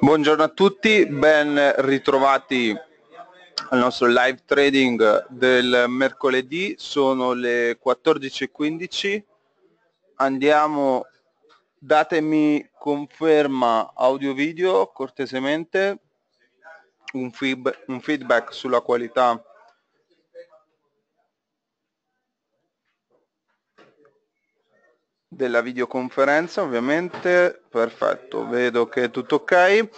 Buongiorno a tutti, ben ritrovati al nostro live trading del mercoledì, sono le 14.15, andiamo, datemi conferma audio video cortesemente, un, feedback sulla qualità della videoconferenza ovviamente perfetto vedo che è tutto ok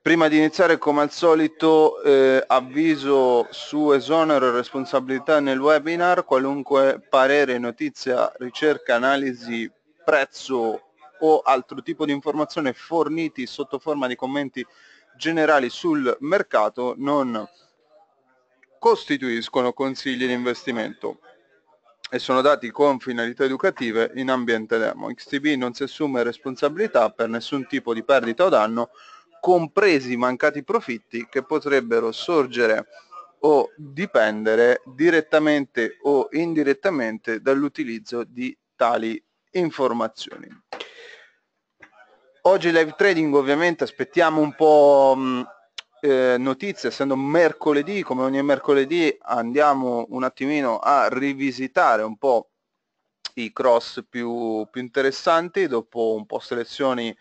prima di iniziare come al solito eh, avviso su esonero e responsabilità nel webinar qualunque parere notizia ricerca analisi prezzo o altro tipo di informazione forniti sotto forma di commenti generali sul mercato non costituiscono consigli di investimento e sono dati con finalità educative in ambiente demo. XTB non si assume responsabilità per nessun tipo di perdita o danno, compresi i mancati profitti che potrebbero sorgere o dipendere direttamente o indirettamente dall'utilizzo di tali informazioni. Oggi live trading ovviamente aspettiamo un po' eh, notizie, essendo mercoledì, come ogni mercoledì andiamo un attimino a rivisitare un po' i cross più, più interessanti, dopo un po' selezioni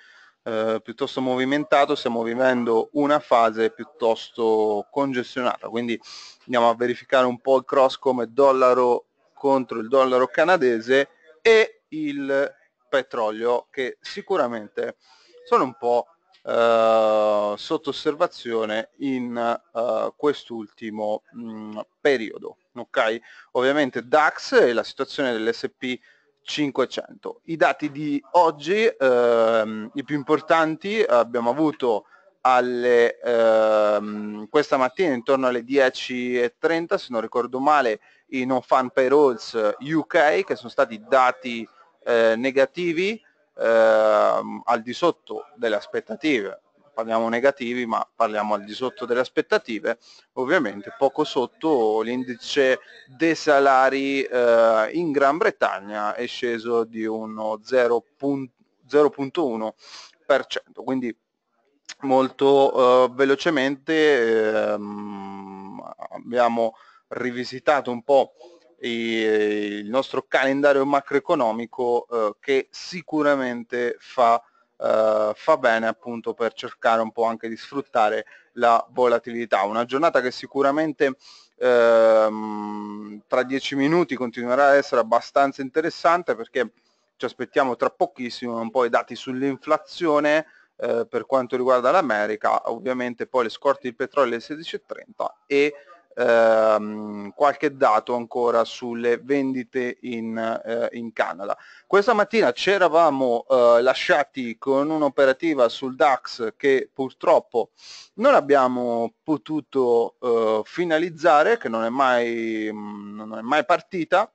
eh, piuttosto movimentato, stiamo vivendo una fase piuttosto congestionata, quindi andiamo a verificare un po' il cross come dollaro contro il dollaro canadese e il petrolio che sicuramente sono un po' Eh, sotto osservazione in eh, quest'ultimo mm, periodo. Okay? Ovviamente DAX e la situazione dell'SP 500. I dati di oggi, ehm, i più importanti, abbiamo avuto alle, ehm, questa mattina intorno alle 10.30, se non ricordo male, i non fan payrolls UK che sono stati dati eh, negativi ehm, al di sotto delle aspettative parliamo negativi ma parliamo al di sotto delle aspettative, ovviamente poco sotto l'indice dei salari eh, in Gran Bretagna è sceso di uno 0.1%, quindi molto eh, velocemente ehm, abbiamo rivisitato un po' Eh, il nostro calendario macroeconomico eh, che sicuramente fa, eh, fa bene appunto per cercare un po' anche di sfruttare la volatilità. Una giornata che sicuramente ehm, tra dieci minuti continuerà ad essere abbastanza interessante perché ci aspettiamo tra pochissimo un po' i dati sull'inflazione eh, per quanto riguarda l'America, ovviamente poi le scorte di petrolio alle 16.30 e ehm, qualche dato ancora sulle vendite in, eh, in Canada. Questa mattina ci eravamo eh, lasciati con un'operativa sul DAX che purtroppo non abbiamo potuto eh, finalizzare, che non è mai, mh, mm, non è mai partita,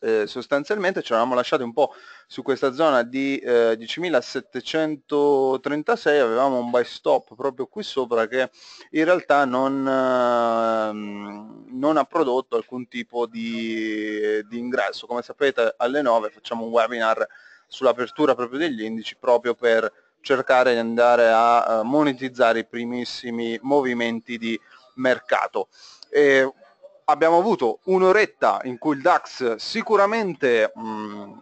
eh, sostanzialmente ci eravamo lasciati un po' su questa zona di eh, 10.736, avevamo un buy stop proprio qui sopra che in realtà non, eh, non ha prodotto alcun tipo di, di ingresso. Come sapete alle 9 facciamo un webinar sull'apertura proprio degli indici proprio per cercare di andare a eh, monetizzare i primissimi movimenti di mercato. E abbiamo avuto un'oretta in cui il DAX sicuramente mh, mm,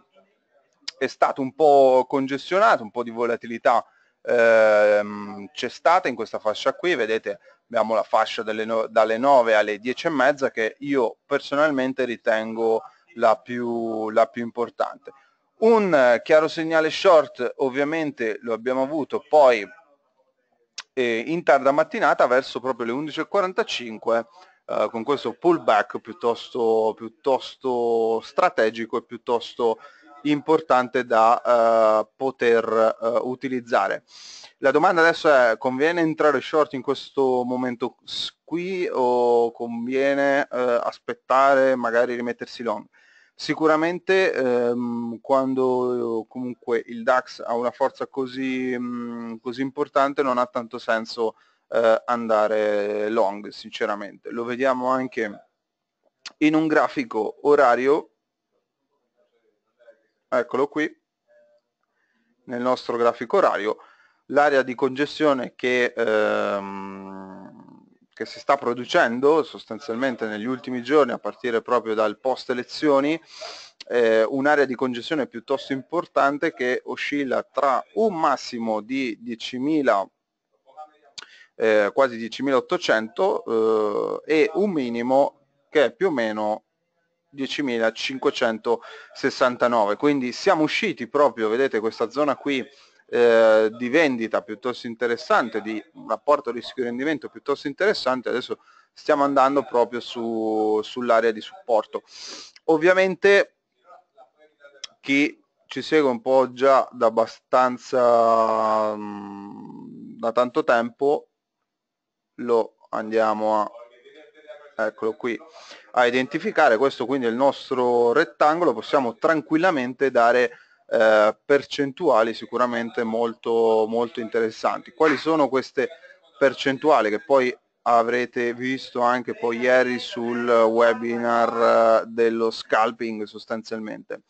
è stato un po' congestionato, un po' di volatilità ehm, c'è stata in questa fascia qui, vedete abbiamo la fascia no- dalle 9 alle 10 e mezza che io personalmente ritengo la più, la più importante. Un eh, chiaro segnale short ovviamente lo abbiamo avuto poi eh, in tarda mattinata verso proprio le 11.45 eh, con questo pullback piuttosto, piuttosto strategico e piuttosto importante da eh, poter eh, utilizzare. La domanda adesso è conviene entrare short in questo momento qui o conviene eh, aspettare magari rimettersi long? Sicuramente ehm, quando comunque il DAX ha una forza così, mh, mm, così importante non ha tanto senso eh, andare long sinceramente lo vediamo anche in un grafico orario eccolo qui nel nostro grafico orario l'area di congestione che, ehm, che si sta producendo sostanzialmente negli ultimi giorni a partire proprio dal post elezioni eh, un'area di congestione piuttosto importante che oscilla tra un massimo di 10.000 eh, quasi 10.800 eh, e un minimo che è più o meno 10.569 quindi siamo usciti proprio vedete questa zona qui eh, di vendita piuttosto interessante di rapporto rischio rendimento piuttosto interessante adesso stiamo andando proprio su, sull'area di supporto ovviamente chi ci segue un po' già da abbastanza mm, da tanto tempo lo andiamo a eccolo qui a identificare questo quindi è il nostro rettangolo possiamo tranquillamente dare eh, percentuali sicuramente molto molto interessanti quali sono queste percentuali che poi avrete visto anche poi ieri sul webinar eh, dello scalping sostanzialmente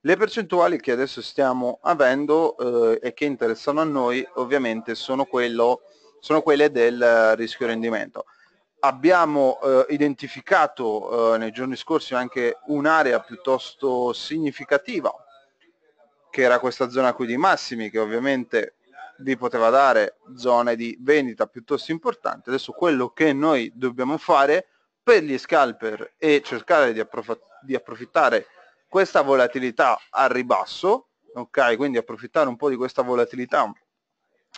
le percentuali che adesso stiamo avendo eh, e che interessano a noi ovviamente sono quello sono quelle del eh, rischio rendimento. Abbiamo eh, identificato eh, nei giorni scorsi anche un'area piuttosto significativa, che era questa zona qui di massimi, che ovviamente vi poteva dare zone di vendita piuttosto importanti. Adesso quello che noi dobbiamo fare per gli scalper è cercare di, approf di approfittare questa volatilità al ribasso, ok? Quindi approfittare un po' di questa volatilità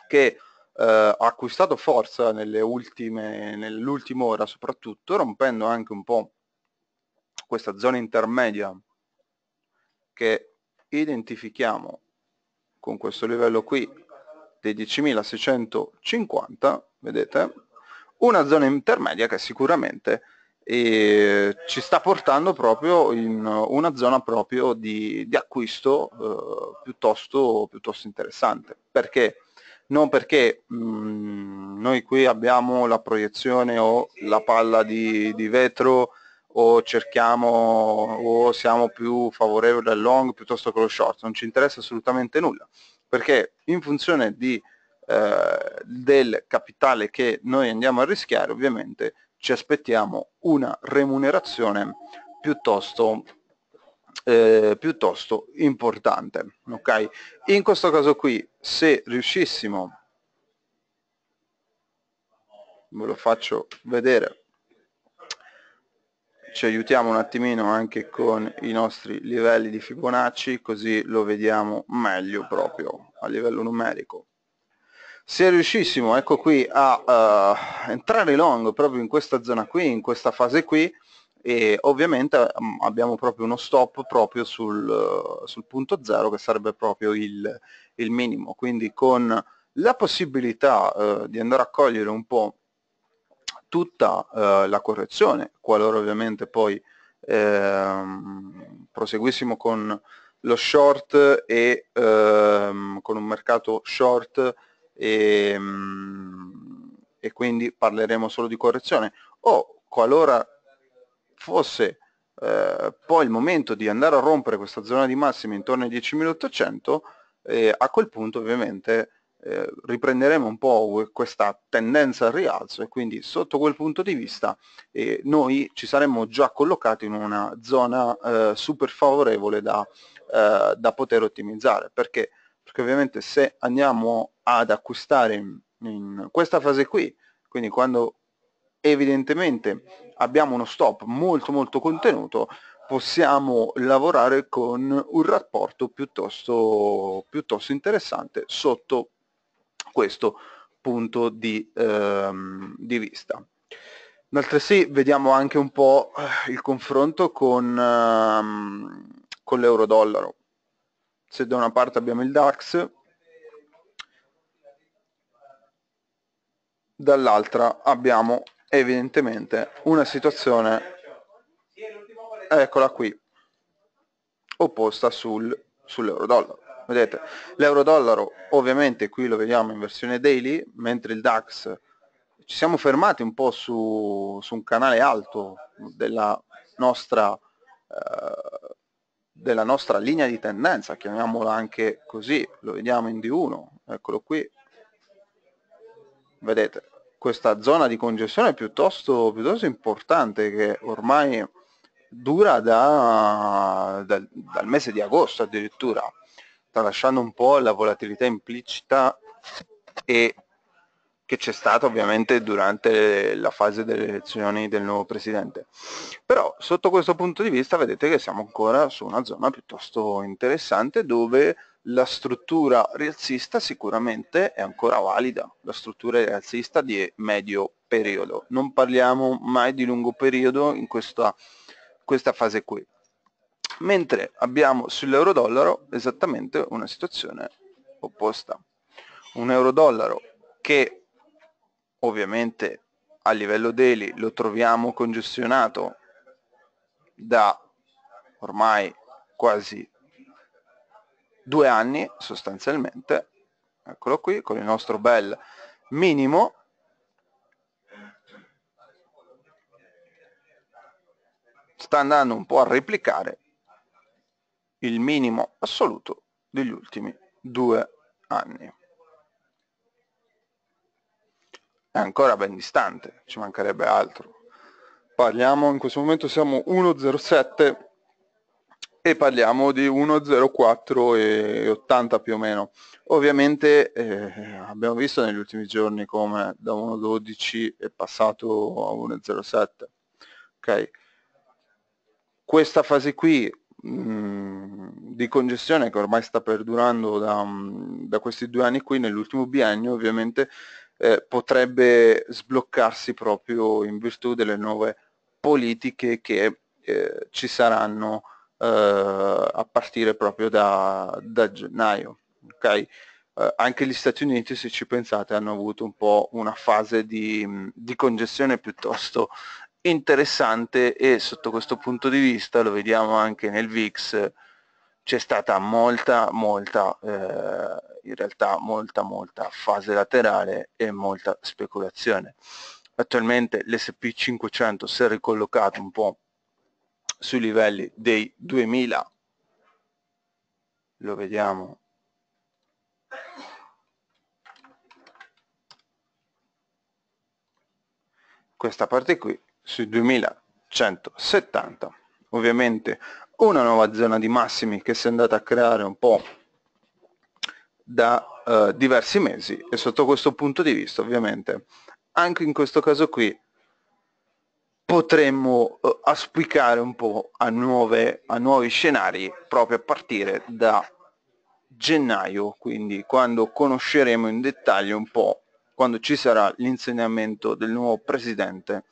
che eh, ha acquistato forza nelle ultime, nell'ultima ora soprattutto, rompendo anche un po' questa zona intermedia che identifichiamo con questo livello qui dei 10.650, vedete, una zona intermedia che sicuramente eh, ci sta portando proprio in una zona proprio di, di acquisto eh, piuttosto, piuttosto interessante, perché non perché mh, mm, noi qui abbiamo la proiezione o la palla di, di vetro o cerchiamo o siamo più favorevoli al long piuttosto che allo short, non ci interessa assolutamente nulla, perché in funzione di, eh, del capitale che noi andiamo a rischiare ovviamente ci aspettiamo una remunerazione piuttosto eh, piuttosto importante. ok In questo caso qui, se riuscissimo, ve lo faccio vedere, ci aiutiamo un attimino anche con i nostri livelli di Fibonacci, così lo vediamo meglio proprio a livello numerico. Se riuscissimo, ecco qui, a uh, entrare long proprio in questa zona qui, in questa fase qui, e ovviamente mm, abbiamo proprio uno stop proprio sul, eh, sul punto zero che sarebbe proprio il, il minimo quindi con la possibilità eh, di andare a cogliere un po' tutta eh, la correzione qualora ovviamente poi ehm, proseguissimo con lo short e ehm, con un mercato short e, mm, e quindi parleremo solo di correzione o qualora fosse eh, poi il momento di andare a rompere questa zona di massimi intorno ai 10.800 e eh, a quel punto ovviamente eh, riprenderemo un po' questa tendenza al rialzo e quindi sotto quel punto di vista eh, noi ci saremmo già collocati in una zona eh, super favorevole da, eh, da poter ottimizzare perché? perché ovviamente se andiamo ad acquistare in, in questa fase qui quindi quando evidentemente abbiamo uno stop molto molto contenuto possiamo lavorare con un rapporto piuttosto, piuttosto interessante sotto questo punto di, ehm, di vista. Altresì vediamo anche un po' eh, il confronto con, ehm, con l'euro-dollaro. Se da una parte abbiamo il DAX, dall'altra abbiamo evidentemente una situazione, eccola qui, opposta sul, sull'euro-dollaro. Vedete, l'euro-dollaro ovviamente qui lo vediamo in versione daily, mentre il DAX ci siamo fermati un po' su, su un canale alto della nostra, eh, della nostra linea di tendenza, chiamiamola anche così, lo vediamo in D1, eccolo qui, vedete, questa zona di congestione piuttosto, piuttosto importante che ormai dura da, da, dal mese di agosto addirittura, tralasciando un po' la volatilità implicita e che c'è stata ovviamente durante la fase delle elezioni del nuovo presidente. Però sotto questo punto di vista vedete che siamo ancora su una zona piuttosto interessante dove la struttura rialzista sicuramente è ancora valida, la struttura rialzista di medio periodo, non parliamo mai di lungo periodo in questa, questa fase qui. Mentre abbiamo sull'euro-dollaro esattamente una situazione opposta. Un euro-dollaro che ovviamente a livello daily lo troviamo congestionato da ormai quasi due anni sostanzialmente, eccolo qui, con il nostro bel minimo, sta andando un po' a replicare il minimo assoluto degli ultimi due anni. È ancora ben distante, ci mancherebbe altro. Parliamo, in questo momento siamo 1,07 e parliamo di 1.04 e 80 più o meno. Ovviamente eh, abbiamo visto negli ultimi giorni come da 1,12 è passato a 1,07. Okay. Questa fase qui mm, di congestione che ormai sta perdurando da, mm, da questi due anni qui, nell'ultimo biennio ovviamente eh, potrebbe sbloccarsi proprio in virtù delle nuove politiche che eh, ci saranno eh, a partire proprio da, da gennaio. Okay? Eh, anche gli Stati Uniti, se ci pensate, hanno avuto un po' una fase di, di congestione piuttosto interessante e sotto questo punto di vista lo vediamo anche nel VIX c'è stata molta molta eh, in realtà molta molta fase laterale e molta speculazione attualmente l'SP 500 si è ricollocato un po' sui livelli dei 2000 lo vediamo questa parte qui sui 2170 ovviamente una nuova zona di massimi che si è andata a creare un po' da eh, diversi mesi e sotto questo punto di vista ovviamente anche in questo caso qui potremmo eh, aspicare un po' a, nuove, a nuovi scenari proprio a partire da gennaio, quindi quando conosceremo in dettaglio un po' quando ci sarà l'insegnamento del nuovo presidente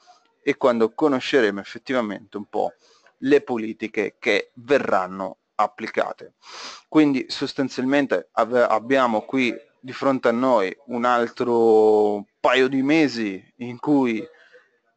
e quando conosceremo effettivamente un po' le politiche che verranno applicate. Quindi sostanzialmente abbiamo qui di fronte a noi un altro paio di mesi in cui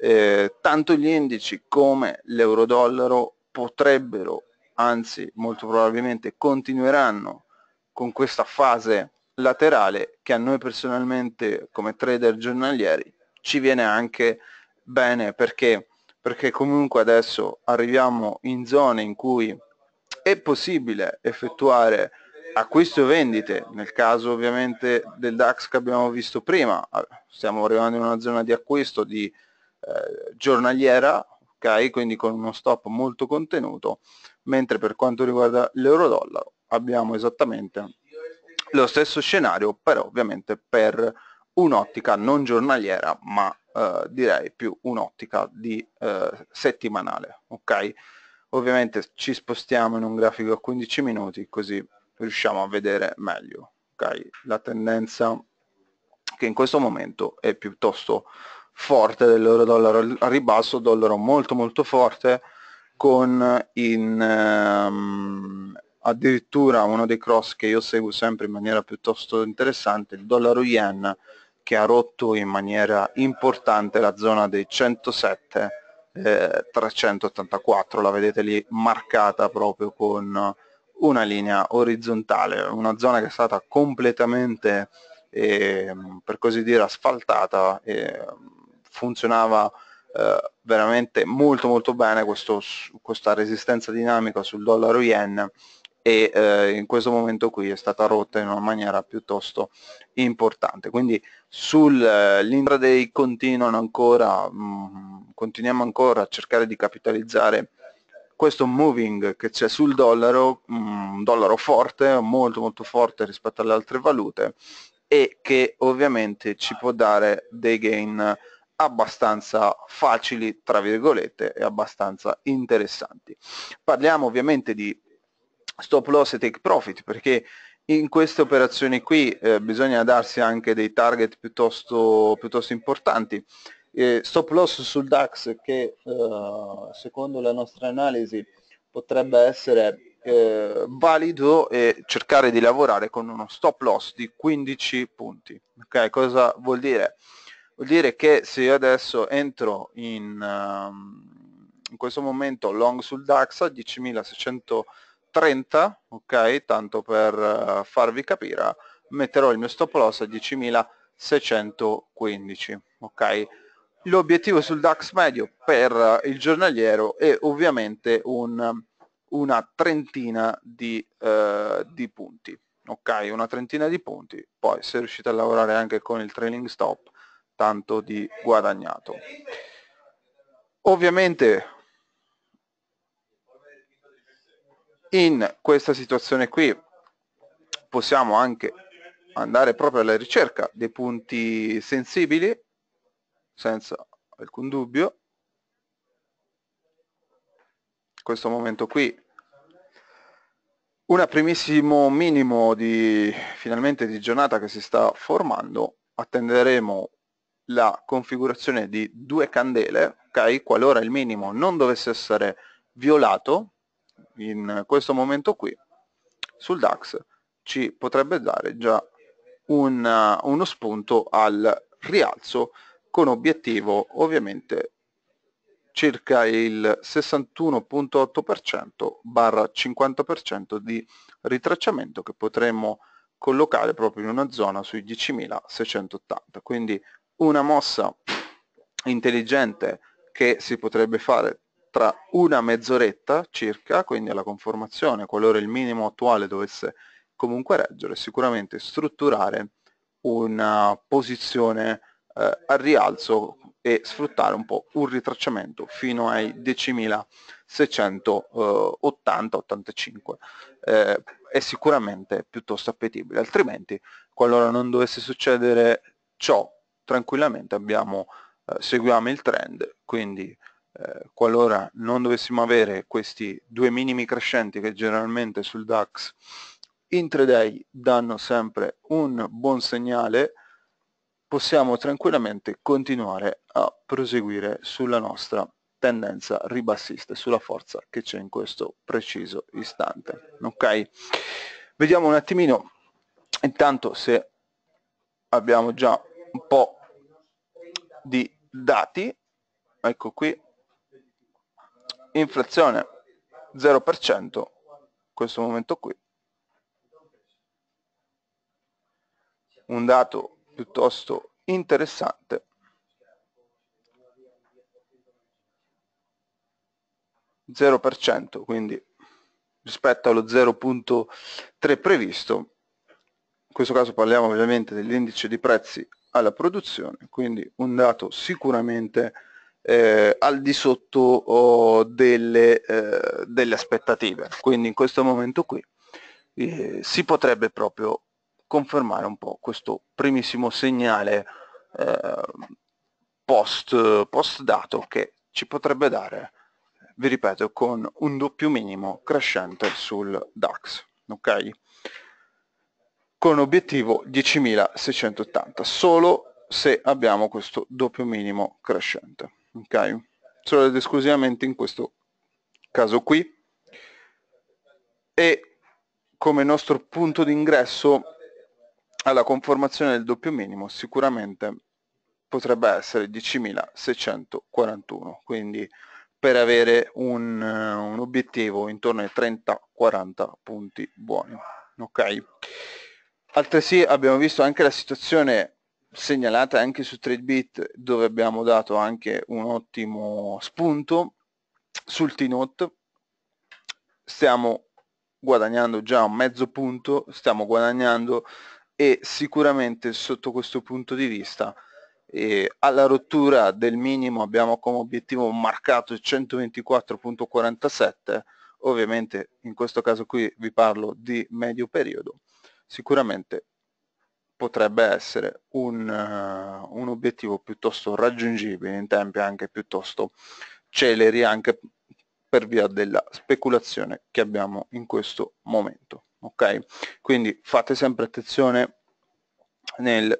eh, tanto gli indici come l'euro-dollaro potrebbero, anzi molto probabilmente continueranno con questa fase laterale che a noi personalmente come trader giornalieri ci viene anche bene perché, perché comunque adesso arriviamo in zone in cui è possibile effettuare acquisto e vendite nel caso ovviamente del DAX che abbiamo visto prima ah, stiamo arrivando in una zona di acquisto di eh, giornaliera, ok? Quindi con uno stop molto contenuto, mentre per quanto riguarda l'euro-dollaro abbiamo esattamente lo stesso scenario, però ovviamente per un'ottica non giornaliera, ma eh, direi più un'ottica di eh, settimanale, ok? Ovviamente ci spostiamo in un grafico a 15 minuti, così riusciamo a vedere meglio, ok? La tendenza che in questo momento è piuttosto forte dell'euro dollaro a ribasso, dollaro molto molto forte con in, ehm, addirittura uno dei cross che io seguo sempre in maniera piuttosto interessante, il dollaro yen che ha rotto in maniera importante la zona dei 107 384, eh, la vedete lì marcata proprio con una linea orizzontale, una zona che è stata completamente eh, per così dire asfaltata eh, funzionava eh, veramente molto molto bene questo, questa resistenza dinamica sul dollaro yen e eh, in questo momento qui è stata rotta in una maniera piuttosto importante quindi sull'intraday eh, continuano ancora mh, mm, continuiamo ancora a cercare di capitalizzare questo moving che c'è sul dollaro mm, un dollaro forte molto molto forte rispetto alle altre valute e che ovviamente ci può dare dei gain abbastanza facili, tra virgolette, e abbastanza interessanti. Parliamo ovviamente di stop loss e take profit perché in queste operazioni qui eh, bisogna darsi anche dei target piuttosto, piuttosto importanti. Eh, stop loss sul DAX che eh, secondo la nostra analisi potrebbe essere eh, valido e cercare di lavorare con uno stop loss di 15 punti. Okay, cosa vuol dire? Vuol dire che se io adesso entro in, ehm, in questo momento long sul DAX a 10.630, ok, tanto per eh, farvi capire, metterò il mio stop loss a 10.615, ok. L'obiettivo sul DAX medio per eh, il giornaliero è ovviamente un una trentina di, eh, di punti ok una trentina di punti poi se riuscite a lavorare anche con il trailing stop tanto di guadagnato. Ovviamente in questa situazione qui possiamo anche andare proprio alla ricerca dei punti sensibili senza alcun dubbio. questo momento qui un primissimo minimo di finalmente di giornata che si sta formando attenderemo la configurazione di due candele, ok? Qualora il minimo non dovesse essere violato in questo momento qui, sul DAX ci potrebbe dare già un, uh, uno spunto al rialzo con obiettivo ovviamente circa il 61.8% barra 50% di ritracciamento che potremmo collocare proprio in una zona sui 10.680 quindi una mossa intelligente che si potrebbe fare tra una mezz'oretta circa, quindi alla conformazione, qualora il minimo attuale dovesse comunque reggere, sicuramente strutturare una posizione eh, al rialzo e sfruttare un po' un ritracciamento fino ai 10.680-85. Eh, eh, è sicuramente piuttosto appetibile, altrimenti qualora non dovesse succedere ciò tranquillamente abbiamo, eh, seguiamo il trend, quindi eh, qualora non dovessimo avere questi due minimi crescenti che generalmente sul DAX intraday danno sempre un buon segnale, possiamo tranquillamente continuare a proseguire sulla nostra tendenza ribassista, sulla forza che c'è in questo preciso istante. Ok? Vediamo un attimino intanto se abbiamo già un po' di dati, ecco qui, inflazione 0% questo momento qui, un dato piuttosto interessante. Zero quindi rispetto allo 0.3 previsto questo caso parliamo ovviamente dell'indice di prezzi alla produzione, quindi un dato sicuramente eh, al di sotto oh, delle, eh, delle, aspettative. Quindi in questo momento qui eh, si potrebbe proprio confermare un po' questo primissimo segnale eh, post, post dato che ci potrebbe dare, vi ripeto, con un doppio minimo crescente sul DAX. Okay? con obiettivo 10.680, solo se abbiamo questo doppio minimo crescente. Ok? Solo ed esclusivamente in questo caso qui. E come nostro punto d'ingresso alla conformazione del doppio minimo sicuramente potrebbe essere 10.641 quindi per avere un, un obiettivo intorno ai 30-40 punti buoni ok Altresì abbiamo visto anche la situazione segnalata anche su TradeBit dove abbiamo dato anche un ottimo spunto sul T-Note. Stiamo guadagnando già un mezzo punto, stiamo guadagnando e sicuramente sotto questo punto di vista eh, alla rottura del minimo abbiamo come obiettivo marcato il 124.47, ovviamente in questo caso qui vi parlo di medio periodo sicuramente potrebbe essere un, uh, un obiettivo piuttosto raggiungibile in tempi anche piuttosto celeri anche per via della speculazione che abbiamo in questo momento ok quindi fate sempre attenzione nel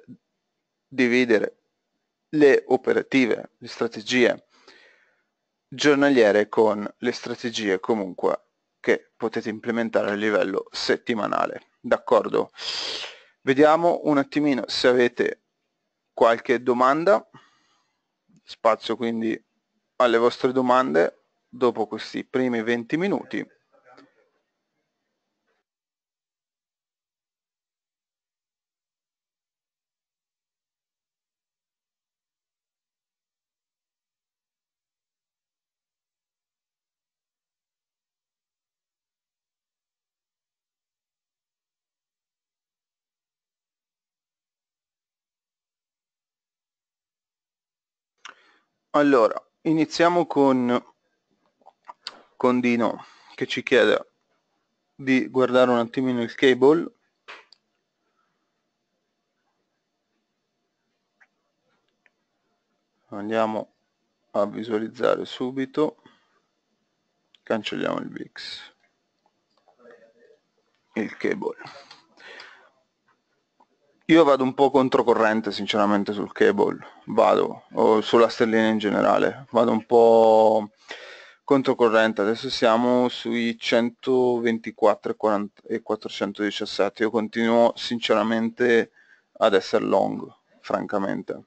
dividere le operative le strategie giornaliere con le strategie comunque che potete implementare a livello settimanale d'accordo vediamo un attimino se avete qualche domanda spazio quindi alle vostre domande dopo questi primi 20 minuti Allora, iniziamo con con Dino che ci chiede di guardare un attimino il cable. Andiamo a visualizzare subito. Cancelliamo il VIX. Il cable. Io vado un po' controcorrente sinceramente sul cable, vado, o sulla sterlina in generale, vado un po' controcorrente, adesso siamo sui 124 e, 40, e 417, io continuo sinceramente ad essere long, francamente.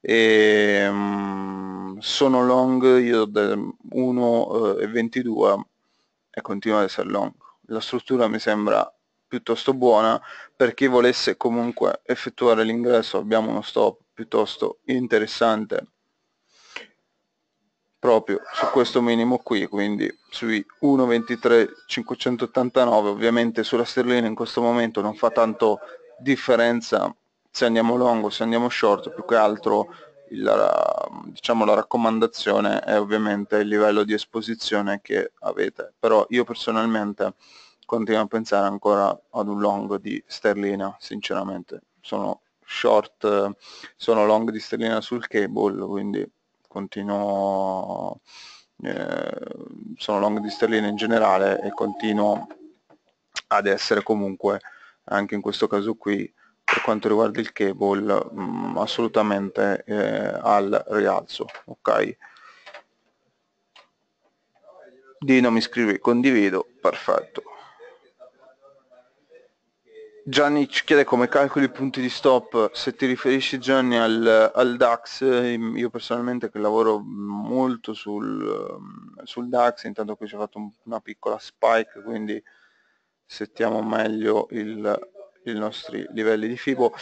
E, ehm, mh, sono long io da 1,22 eh, e continuo ad essere long. La struttura mi sembra piuttosto buona per chi volesse comunque effettuare l'ingresso abbiamo uno stop piuttosto interessante proprio su questo minimo qui quindi sui 1.23.589 ovviamente sulla sterlina in questo momento non fa tanto differenza se andiamo lungo se andiamo short più che altro la, diciamo la raccomandazione è ovviamente il livello di esposizione che avete però io personalmente continuo a pensare ancora ad un long di sterlina sinceramente sono short sono long di sterlina sul cable quindi continuo eh, sono long di sterlina in generale e continuo ad essere comunque anche in questo caso qui per quanto riguarda il cable mh, mm, assolutamente eh, al rialzo ok Dino mi scrive condivido perfetto Gianni ci chiede come calcoli i punti di stop, se ti riferisci Gianni al, al DAX, ehm, io personalmente che lavoro molto sul, ehm, sul DAX, intanto qui c'è ho fatto un, una piccola spike, quindi settiamo meglio il, i nostri livelli di FIBO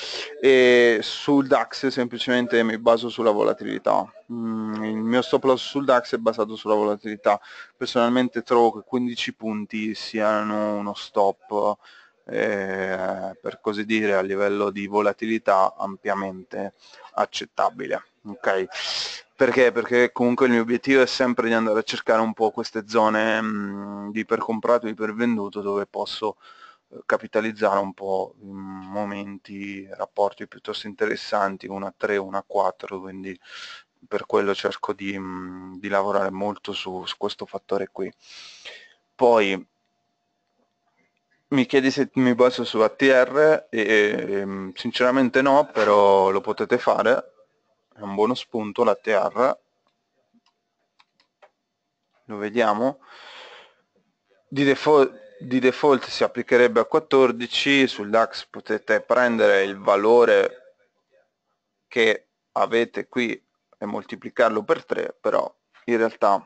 e sul DAX semplicemente mi baso sulla volatilità mm, il mio stop loss sul DAX è basato sulla volatilità personalmente trovo che 15 punti siano uno stop eh, per così dire a livello di volatilità ampiamente accettabile. ok Perché? Perché comunque il mio obiettivo è sempre di andare a cercare un po' queste zone mh, mm, di ipercomprato, ipervenduto dove posso eh, capitalizzare un po' mm, momenti, rapporti piuttosto interessanti, una 3, una 4, quindi per quello cerco di, mm, di lavorare molto su, su, questo fattore qui. Poi mi chiedi se mi baso su ATR e, e, ehm, sinceramente no, però lo potete fare, è un buono spunto l'ATR, lo vediamo, di default, di default si applicherebbe a 14, sul DAX potete prendere il valore che avete qui e moltiplicarlo per 3, però in realtà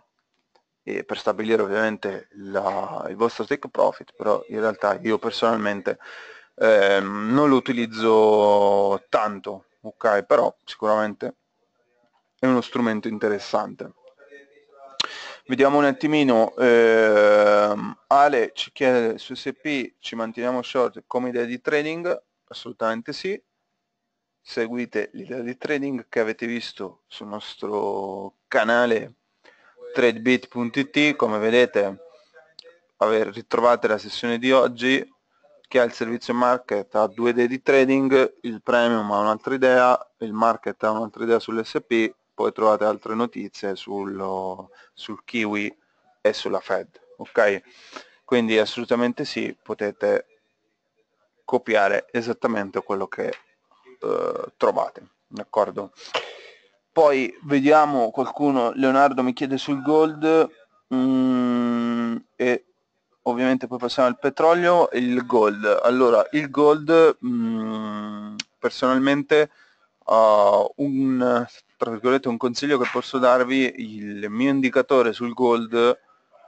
eh, per stabilire ovviamente la, il vostro take profit, però in realtà io personalmente eh, non lo utilizzo tanto, ok, però sicuramente è uno strumento interessante. Vediamo un attimino, eh, Ale ci chiede su SP ci manteniamo short come idea di trading? Assolutamente sì, seguite l'idea di trading che avete visto sul nostro canale tradebit.it come vedete ritrovate la sessione di oggi che ha il servizio market a due idee di trading il premium ha un'altra idea il market ha un'altra idea sull'SP poi trovate altre notizie sul, sul kiwi e sulla fed ok quindi assolutamente sì potete copiare esattamente quello che eh, trovate d'accordo poi vediamo qualcuno Leonardo mi chiede sul gold mm, e ovviamente poi passiamo al petrolio e il gold allora il gold mm, personalmente uh, un tra virgolette un consiglio che posso darvi il mio indicatore sul gold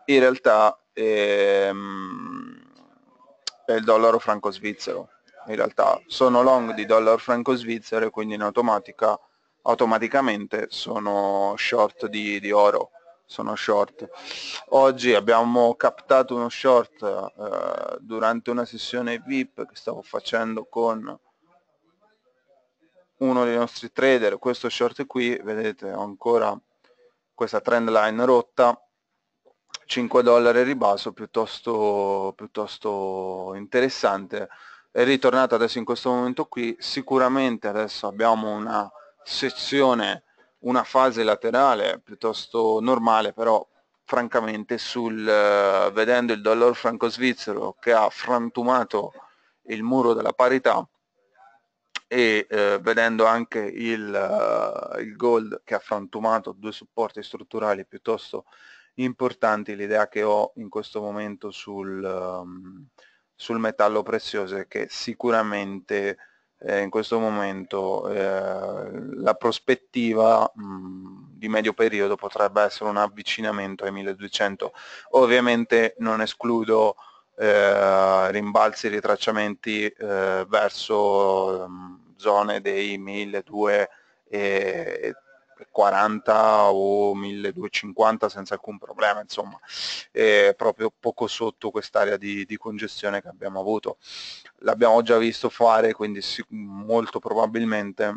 in realtà è, mm, è il dollaro franco svizzero in realtà sono long di dollaro franco svizzero e quindi in automatica automaticamente sono short di, di oro sono short oggi abbiamo captato uno short eh, durante una sessione VIP che stavo facendo con uno dei nostri trader questo short qui vedete ho ancora questa trend line rotta 5 dollari ribasso piuttosto piuttosto interessante è ritornato adesso in questo momento qui sicuramente adesso abbiamo una sezione una fase laterale piuttosto normale però francamente sul eh, vedendo il dollaro franco svizzero che ha frantumato il muro della parità e eh, vedendo anche il, uh, il gold che ha frantumato due supporti strutturali piuttosto importanti l'idea che ho in questo momento sul, um, sul metallo prezioso è che sicuramente eh, in questo momento eh, la prospettiva mh, di medio periodo potrebbe essere un avvicinamento ai 1200 ovviamente non escludo eh, rimbalzi e ritracciamenti eh, verso mh, zone dei 1200 e 40 o 1250 senza alcun problema, insomma, eh, proprio poco sotto quest'area di, di, congestione che abbiamo avuto. L'abbiamo già visto fare, quindi molto probabilmente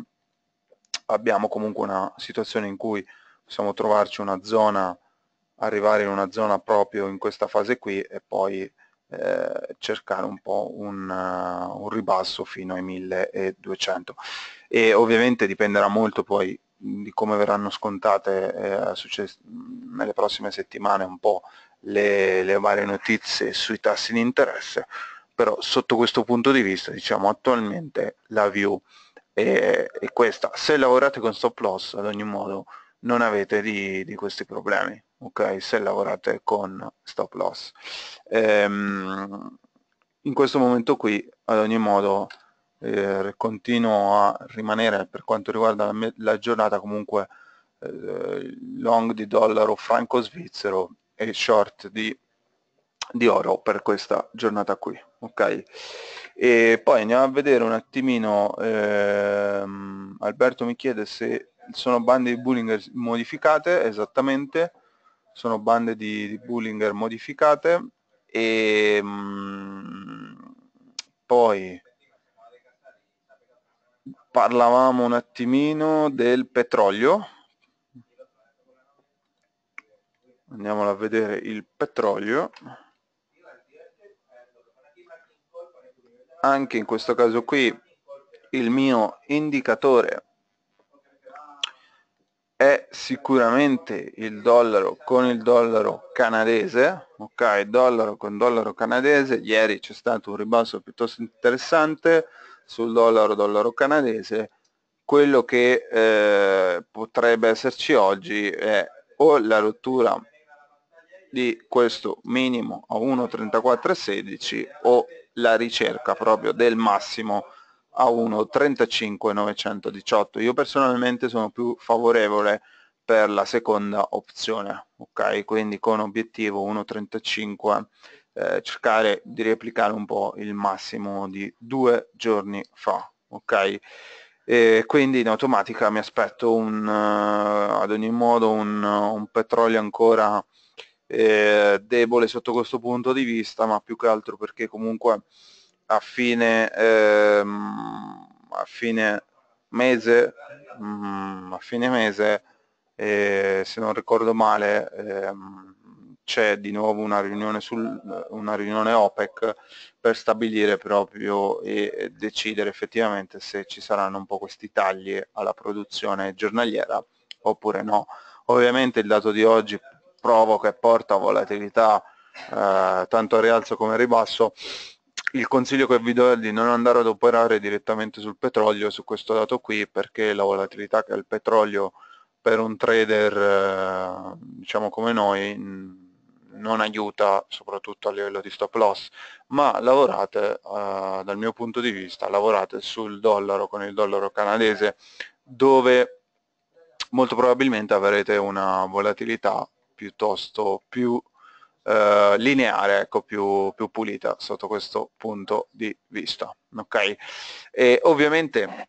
abbiamo comunque una situazione in cui possiamo trovarci una zona, arrivare in una zona proprio in questa fase qui e poi eh, cercare un po' un, uh, un ribasso fino ai 1200 e ovviamente dipenderà molto poi di come verranno scontate eh, nelle prossime settimane un po' le, le, varie notizie sui tassi di interesse, però sotto questo punto di vista diciamo attualmente la view è, è questa, se lavorate con stop loss ad ogni modo non avete di, di questi problemi, ok? Se lavorate con stop loss. Ehm, in questo momento qui ad ogni modo eh, continuo a rimanere per quanto riguarda la, la giornata comunque eh, long di dollaro franco svizzero e short di, di oro per questa giornata qui ok e poi andiamo a vedere un attimino ehm, Alberto mi chiede se sono bande di Bullinger modificate esattamente sono bande di, di Bullinger modificate e ehm, mh, poi parlavamo un attimino del petrolio andiamolo a vedere il petrolio anche in questo caso qui il mio indicatore è sicuramente il dollaro con il dollaro canadese ok dollaro con dollaro canadese ieri c'è stato un ribasso piuttosto interessante sul dollaro dollaro canadese quello che eh, potrebbe esserci oggi è o la rottura di questo minimo a 1.3416 o la ricerca proprio del massimo a 1.35918 io personalmente sono più favorevole per la seconda opzione ok quindi con obiettivo 1.35 eh, cercare di replicare un po' il massimo di due giorni fa ok e quindi in automatica mi aspetto un, uh, ad ogni modo un, un petrolio ancora eh, debole sotto questo punto di vista ma più che altro perché comunque a fine, ehm, a fine mese, mm, a fine mese eh, se non ricordo male ehm, c'è di nuovo una riunione, sul, una riunione OPEC per stabilire proprio e decidere effettivamente se ci saranno un po' questi tagli alla produzione giornaliera oppure no. Ovviamente il dato di oggi provoca e porta volatilità eh, tanto a rialzo come a ribasso, il consiglio che vi do è di non andare ad operare direttamente sul petrolio su questo dato qui perché la volatilità che ha il petrolio per un trader eh, diciamo come noi non aiuta soprattutto a livello di stop loss, ma lavorate, uh, dal mio punto di vista, lavorate sul dollaro con il dollaro canadese dove molto probabilmente avrete una volatilità piuttosto più Uh, lineare, ecco, più, più, pulita sotto questo punto di vista. Okay? E ovviamente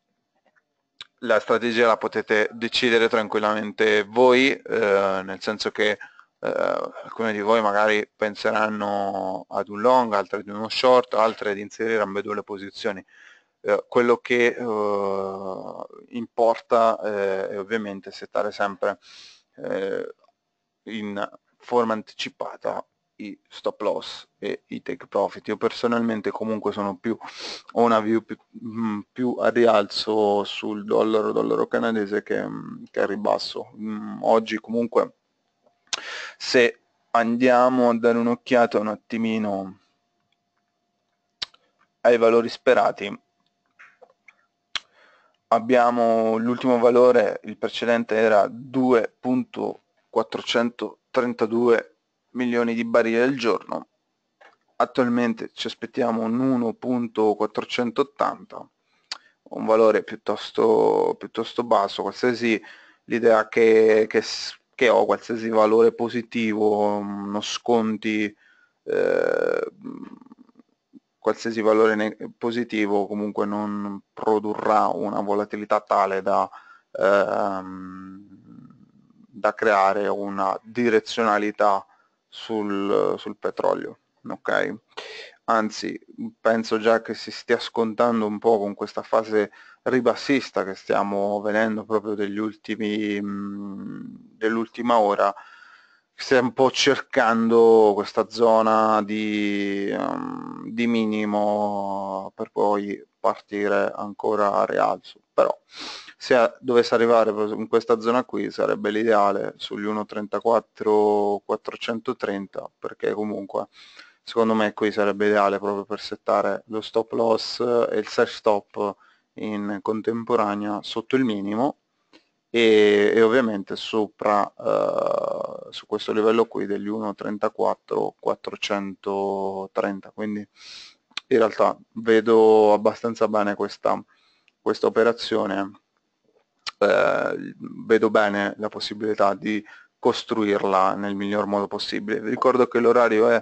la strategia la potete decidere tranquillamente voi, uh, nel senso che Uh, eh, alcune di voi magari penseranno ad un long, altre ad uno short, altre ad inserire ambedue le posizioni. Uh, quello che uh, importa è ovviamente settare sempre in forma anticipata i stop loss e i take profit. Io personalmente comunque sono più, ho una view più, mh, mm, più a rialzo sul dollaro, dollaro canadese che, mh, mm, che a ribasso. Mh, mm, oggi comunque se andiamo a dare un'occhiata un attimino ai valori sperati abbiamo l'ultimo valore il precedente era 2.432 milioni di barili al giorno attualmente ci aspettiamo un 1.480 un valore piuttosto piuttosto basso qualsiasi l'idea che, che che ho qualsiasi valore positivo, mm, non sconti eh, qualsiasi valore ne- positivo comunque non produrrà una volatilità tale da, ehm, da creare una direzionalità sul, sul petrolio. Okay? anzi penso già che si stia scontando un po' con questa fase ribassista che stiamo venendo proprio degli ultimi, dell'ultima ora, stiamo un po' cercando questa zona di, um, di minimo per poi partire ancora a rialzo, però se dovesse arrivare in questa zona qui sarebbe l'ideale sugli 1.34 430 perché comunque secondo me qui sarebbe ideale proprio per settare lo stop loss e il self stop in contemporanea sotto il minimo e, e ovviamente sopra eh, su questo livello qui degli 1.34.430 quindi in realtà vedo abbastanza bene questa, questa operazione eh, vedo bene la possibilità di costruirla nel miglior modo possibile vi ricordo che l'orario è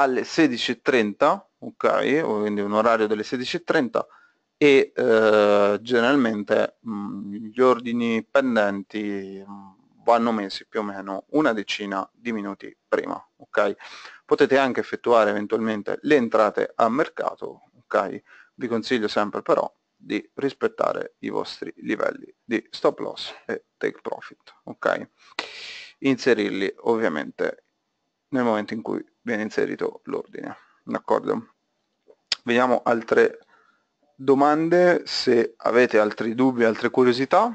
alle 16.30, ok? Quindi un orario delle 16.30 e eh, generalmente mh, mm, gli ordini pendenti mh, mm, vanno messi più o meno una decina di minuti prima, ok? Potete anche effettuare eventualmente le entrate a mercato, ok? Vi consiglio sempre però di rispettare i vostri livelli di stop loss e take profit, ok? Inserirli ovviamente nel momento in cui viene inserito l'ordine d'accordo vediamo altre domande se avete altri dubbi altre curiosità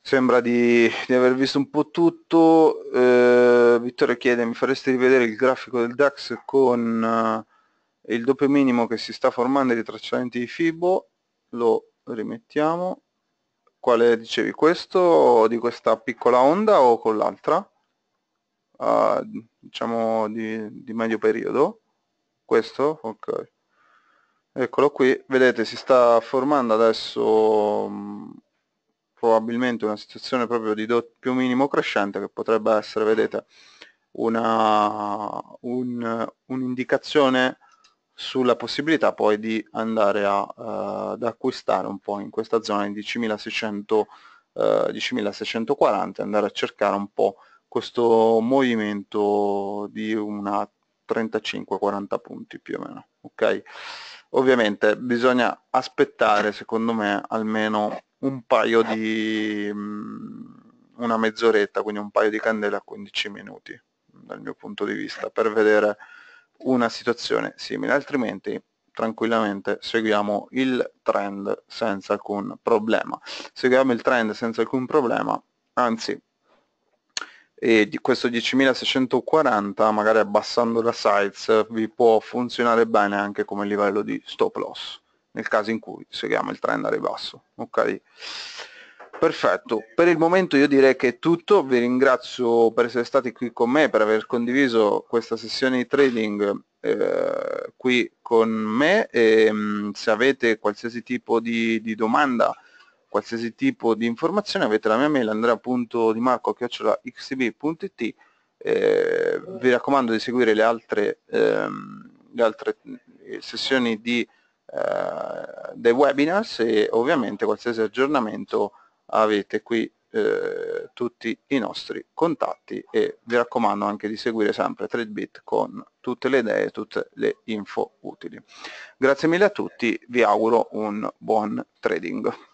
sembra di, di aver visto un po' tutto eh, Vittorio chiede mi fareste rivedere il grafico del DAX con eh, il doppio minimo che si sta formando di tracciamenti di Fibo lo rimettiamo quale dicevi questo di questa piccola onda o con l'altra uh, diciamo di, di, medio periodo questo ok eccolo qui vedete si sta formando adesso mh, mm, probabilmente una situazione proprio di doppio minimo crescente che potrebbe essere vedete un'indicazione un sulla possibilità poi di andare a, uh, ad acquistare un po' in questa zona di 10.600 uh, 10.640 andare a cercare un po' questo movimento di una 35-40 punti più o meno ok ovviamente bisogna aspettare secondo me almeno un paio di mm, una mezz'oretta quindi un paio di candele a 15 minuti dal mio punto di vista per vedere una situazione simile altrimenti tranquillamente seguiamo il trend senza alcun problema seguiamo il trend senza alcun problema anzi e di questo 10.640 magari abbassando la size vi può funzionare bene anche come livello di stop loss nel caso in cui seguiamo il trend a ribasso ok perfetto per il momento io direi che è tutto vi ringrazio per essere stati qui con me per aver condiviso questa sessione di trading eh, qui con me e, ehm, se avete qualsiasi tipo di, di domanda qualsiasi tipo di informazione avete la mia mail andrea.dimarco.xb.it eh, vi raccomando di seguire le altre, ehm, le altre eh, sessioni di, eh, dei webinars e ovviamente qualsiasi aggiornamento avete qui eh, tutti i nostri contatti e vi raccomando anche di seguire sempre TradeBit con tutte le idee e tutte le info utili. Grazie mille a tutti, vi auguro un buon trading.